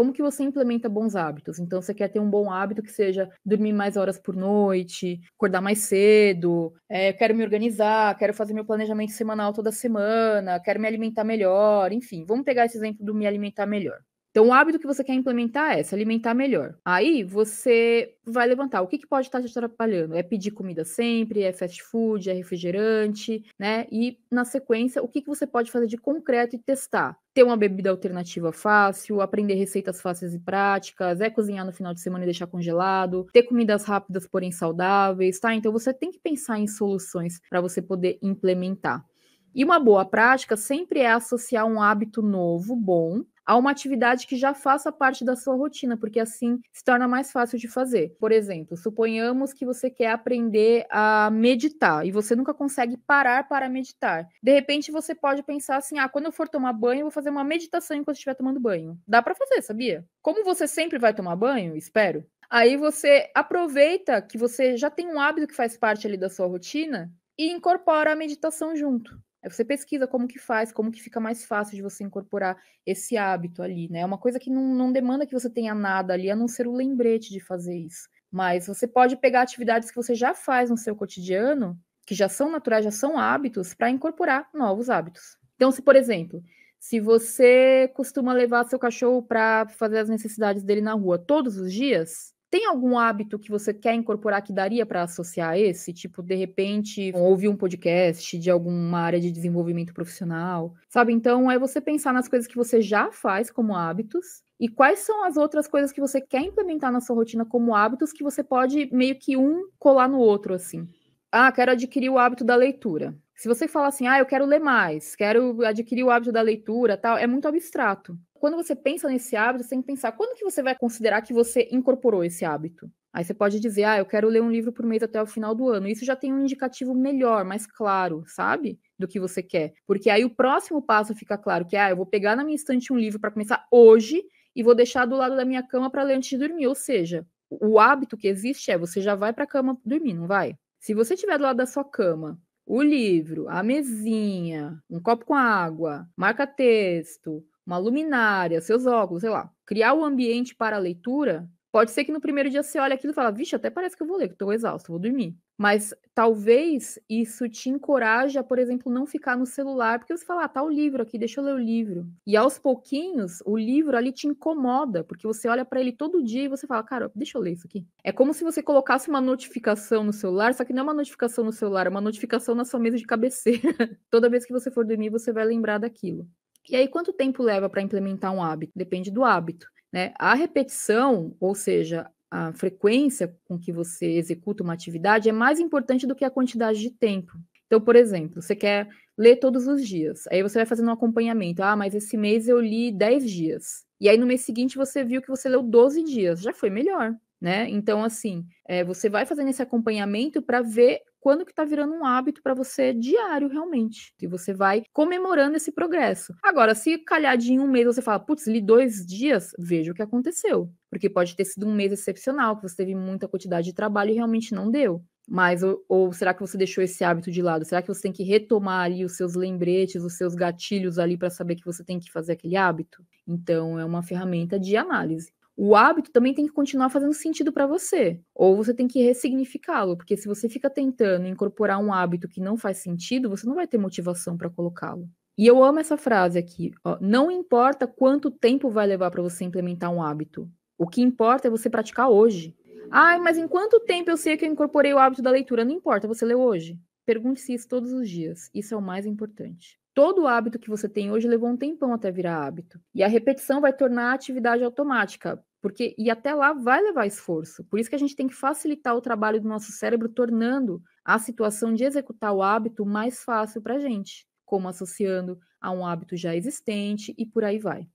Como que você implementa bons hábitos? Então, você quer ter um bom hábito que seja dormir mais horas por noite, acordar mais cedo, é, quero me organizar, quero fazer meu planejamento semanal toda semana, quero me alimentar melhor, enfim, vamos pegar esse exemplo do me alimentar melhor. Então, o hábito que você quer implementar é se alimentar melhor. Aí você vai levantar. O que, que pode estar te atrapalhando? É pedir comida sempre, é fast food, é refrigerante, né? E na sequência, o que, que você pode fazer de concreto e testar? Ter uma bebida alternativa fácil, aprender receitas fáceis e práticas, é cozinhar no final de semana e deixar congelado, ter comidas rápidas, porém saudáveis, tá? Então você tem que pensar em soluções para você poder implementar. E uma boa prática sempre é associar um hábito novo, bom, a uma atividade que já faça parte da sua rotina, porque assim se torna mais fácil de fazer. Por exemplo, suponhamos que você quer aprender a meditar e você nunca consegue parar para meditar. De repente você pode pensar assim: ah, quando eu for tomar banho, eu vou fazer uma meditação enquanto estiver tomando banho. Dá para fazer, sabia? Como você sempre vai tomar banho, espero. Aí você aproveita que você já tem um hábito que faz parte ali da sua rotina e incorpora a meditação junto. Aí você pesquisa como que faz, como que fica mais fácil de você incorporar esse hábito ali, né? É uma coisa que não, não demanda que você tenha nada ali, a não ser o lembrete de fazer isso. Mas você pode pegar atividades que você já faz no seu cotidiano, que já são naturais, já são hábitos, para incorporar novos hábitos. Então, se, por exemplo, se você costuma levar seu cachorro para fazer as necessidades dele na rua todos os dias, tem algum hábito que você quer incorporar que daria para associar a esse? Tipo, de repente, ouvir um podcast de alguma área de desenvolvimento profissional, sabe? Então, é você pensar nas coisas que você já faz como hábitos e quais são as outras coisas que você quer implementar na sua rotina como hábitos que você pode meio que um colar no outro, assim. Ah, quero adquirir o hábito da leitura. Se você fala assim, ah, eu quero ler mais, quero adquirir o hábito da leitura, tal, é muito abstrato quando você pensa nesse hábito, você tem que pensar quando que você vai considerar que você incorporou esse hábito. Aí você pode dizer, ah, eu quero ler um livro por mês até o final do ano. Isso já tem um indicativo melhor, mais claro, sabe? Do que você quer. Porque aí o próximo passo fica claro, que é, ah, eu vou pegar na minha estante um livro para começar hoje e vou deixar do lado da minha cama para ler antes de dormir. Ou seja, o hábito que existe é você já vai para a cama dormir, não vai? Se você tiver do lado da sua cama o livro, a mesinha, um copo com água, marca texto, uma luminária, seus óculos, sei lá, criar o um ambiente para a leitura, pode ser que no primeiro dia você olhe aquilo e fala, vixe, até parece que eu vou ler, que estou exausto, vou dormir. Mas talvez isso te encoraje a, por exemplo, não ficar no celular, porque você fala, ah, tá o livro aqui, deixa eu ler o livro. E aos pouquinhos, o livro ali te incomoda, porque você olha para ele todo dia e você fala, cara, deixa eu ler isso aqui. É como se você colocasse uma notificação no celular, só que não é uma notificação no celular, é uma notificação na sua mesa de cabeceira. Toda vez que você for dormir, você vai lembrar daquilo. E aí, quanto tempo leva para implementar um hábito? Depende do hábito. Né? A repetição, ou seja, a frequência com que você executa uma atividade é mais importante do que a quantidade de tempo. Então, por exemplo, você quer ler todos os dias, aí você vai fazendo um acompanhamento. Ah, mas esse mês eu li 10 dias. E aí no mês seguinte você viu que você leu 12 dias, já foi melhor, né? Então, assim, é, você vai fazendo esse acompanhamento para ver quando que tá virando um hábito para você diário realmente. E você vai comemorando esse progresso. Agora, se calhar de um mês você fala, putz, li dois dias, veja o que aconteceu. Porque pode ter sido um mês excepcional, que você teve muita quantidade de trabalho e realmente não deu. Mas, ou, ou, será que você deixou esse hábito de lado? Será que você tem que retomar ali os seus lembretes, os seus gatilhos ali para saber que você tem que fazer aquele hábito? Então, é uma ferramenta de análise o hábito também tem que continuar fazendo sentido para você, ou você tem que ressignificá-lo, porque se você fica tentando incorporar um hábito que não faz sentido, você não vai ter motivação para colocá-lo. E eu amo essa frase aqui, ó, não importa quanto tempo vai levar para você implementar um hábito. O que importa é você praticar hoje. Ai, mas em quanto tempo eu sei que eu incorporei o hábito da leitura? Não importa, você leu hoje. Pergunte-se isso todos os dias. Isso é o mais importante. Todo hábito que você tem hoje levou um tempão até virar hábito. E a repetição vai tornar a atividade automática, porque e até lá vai levar esforço. Por isso que a gente tem que facilitar o trabalho do nosso cérebro, tornando a situação de executar o hábito mais fácil para a gente, como associando a um hábito já existente e por aí vai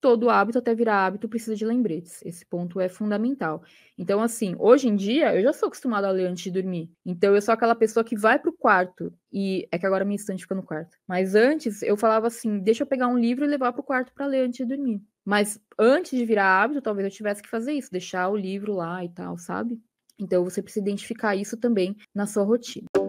todo hábito até virar hábito precisa de lembretes. Esse ponto é fundamental. Então, assim, hoje em dia eu já sou acostumada a ler antes de dormir. Então, eu sou aquela pessoa que vai pro quarto e é que agora minha estante fica no quarto. Mas antes eu falava assim, deixa eu pegar um livro e levar pro quarto para ler antes de dormir. Mas antes de virar hábito, talvez eu tivesse que fazer isso, deixar o livro lá e tal, sabe? Então você precisa identificar isso também na sua rotina.